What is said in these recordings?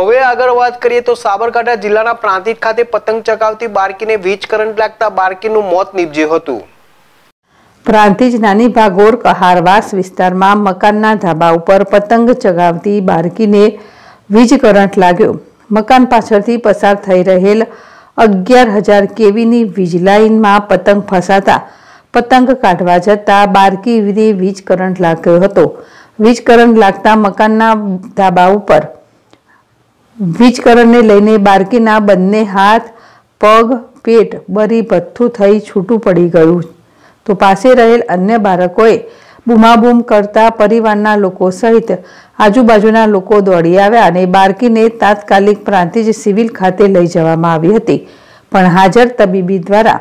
હવે આગળ વાત કરીએ તો સાબરકાંઠા જિલ્લાના પ્રાંતિક ખાતે પતંગ ચગાવતી બાળકીને વીજ કરંટ લાગતા બાળકીનું મોત નીપજ્યું હતું પ્રાંતિજ નાની ભાગોર કહારવાસ વિસ્તારમાં મકાનના ધાબા ઉપર પતંગ ચગાવતી બાળકીને વીજ કરંટ લાગ્યો મકાન પાછળથી પસાર થઈ રહેલ અગિયાર હજાર કેવીની વીજ લાઇનમાં પતંગ ફસાતા પતંગ કાઢવા જતાં બાળકીને વીજ કરંટ લાગ્યો હતો વીજ કરંટ લાગતા મકાનના ધાબા ઉપર વીજકરણને લઈને બાળકીના બંને હાથ પગ પેટ બરી ભથ્થું થઈ છૂટું પડી ગયું તો પાસે રહેલ અન્ય બાળકોએ બૂમાબૂમ કરતા પરિવારના લોકો સહિત આજુબાજુના લોકો દોડી આવ્યા અને બાળકીને તાત્કાલિક પ્રાંતિજ સિવિલ ખાતે લઈ જવામાં આવી હતી પણ હાજર તબીબી દ્વારા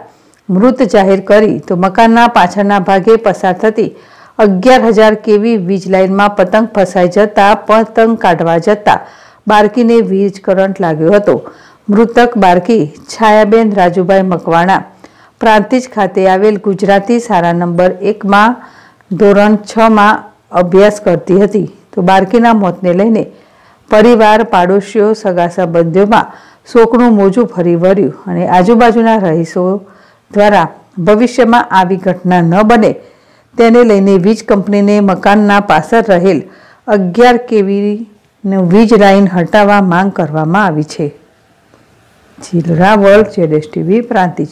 મૃત જાહેર કરી તો મકાનના પાછળના ભાગે પસાર થતી અગિયાર હજાર કેવી વીજ લાઇનમાં પતંગ ફસાઈ જતા પતંગ કાઢવા જતા બાળકીને વીજ કરંટ લાગ્યો હતો મૃતક બાળકી છાયાબેન રાજુભાઈ મકવાણા પ્રાંતિજ ખાતે આવેલ ગુજરાતી સારા નંબર એકમાં ધોરણ છમાં અભ્યાસ કરતી હતી તો બાળકીના મોતને લઈને પરિવાર પાડોશીઓ સગા સંબંધીઓમાં શોકનું મોજું ફરી વળ્યું અને આજુબાજુના રહીશો દ્વારા ભવિષ્યમાં આવી ઘટના ન બને તેને લઈને વીજ કંપનીને મકાનના પાછળ રહેલ અગિયાર કેવી ને વીજ લાઇન હટાવવા માંગ કરવામાં આવી છે જીલરા વર્લ્ડ જેડેસ ટીવી પ્રાંતિજ